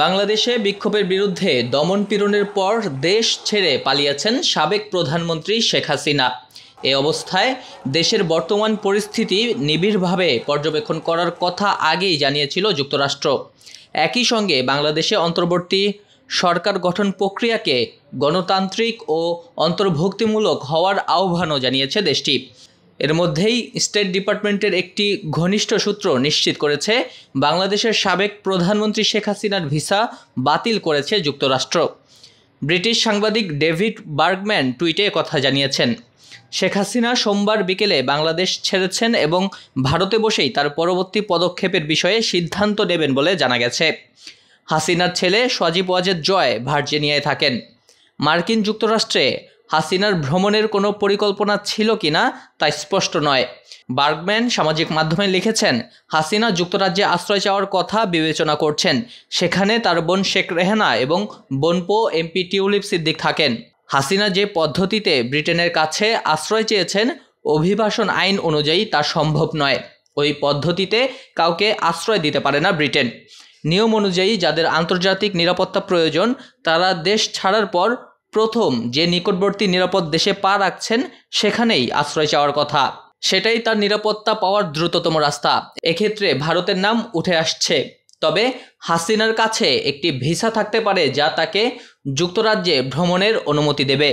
বাংলাদেশে বিক্ষোভের বিরুদ্ধে দমনপীড়নের পর দেশ ছেড়ে পালিয়েছেন সাবেক প্রধানমন্ত্রী শেখ হাসিনা এ অবস্থায় দেশের বর্তমান পরিস্থিতি নিবিড়ভাবে পর্যবেক্ষণ করার কথা আগেই জানিয়েছিল যুক্তরাষ্ট্র একই সঙ্গে বাংলাদেশে অন্তর্বর্তী সরকার গঠন প্রক্রিয়াকে গণতান্ত্রিক ও অন্তর্ভুক্তিমূলক হওয়ার আহ্বানও জানিয়েছে দেশটি এর মধ্যেই স্টেট ডিপার্টমেন্টের একটি ঘনিষ্ঠ সূত্র নিশ্চিত করেছে বাংলাদেশের সাবেক প্রধানমন্ত্রী শেখ হাসিনার ভিসা বাতিল করেছে যুক্তরাষ্ট্র ব্রিটিশ সাংবাদিক ডেভিড বার্গম্যান টুইটে কথা জানিয়েছেন শেখ হাসিনা সোমবার বিকেলে বাংলাদেশ ছেড়েছেন এবং ভারতে বসেই তার পরবর্তী পদক্ষেপের বিষয়ে সিদ্ধান্ত নেবেন বলে জানা গেছে হাসিনার ছেলে সজীব ওয়াজেদ জয় ভার্জিনিয়ায় থাকেন মার্কিন যুক্তরাষ্ট্রে হাসিনার ভ্রমণের কোনো পরিকল্পনা ছিল কি না তা স্পষ্ট নয় বার্গম্যান সামাজিক মাধ্যমে লিখেছেন হাসিনা যুক্তরাজ্যে আশ্রয় চাওয়ার কথা বিবেচনা করছেন সেখানে তার বোন শেখ রেহানা এবং বোনপো এমপি টিউলিপ সিদ্দিক থাকেন হাসিনা যে পদ্ধতিতে ব্রিটেনের কাছে আশ্রয় চেয়েছেন অভিবাসন আইন অনুযায়ী তা সম্ভব নয় ওই পদ্ধতিতে কাউকে আশ্রয় দিতে পারে না ব্রিটেন নিয়ম অনুযায়ী যাদের আন্তর্জাতিক নিরাপত্তা প্রয়োজন তারা দেশ ছাড়ার পর প্রথম যে নিকটবর্তী নিরাপদ দেশে পা রাখছেন সেখানেই আশ্রয় চাওয়ার কথা সেটাই তার নিরাপত্তা পাওয়ার দ্রুততম রাস্তা এক্ষেত্রে ভারতের নাম উঠে আসছে তবে হাসিনার কাছে একটি ভিসা থাকতে পারে যা তাকে যুক্তরাজ্যে ভ্রমণের অনুমতি দেবে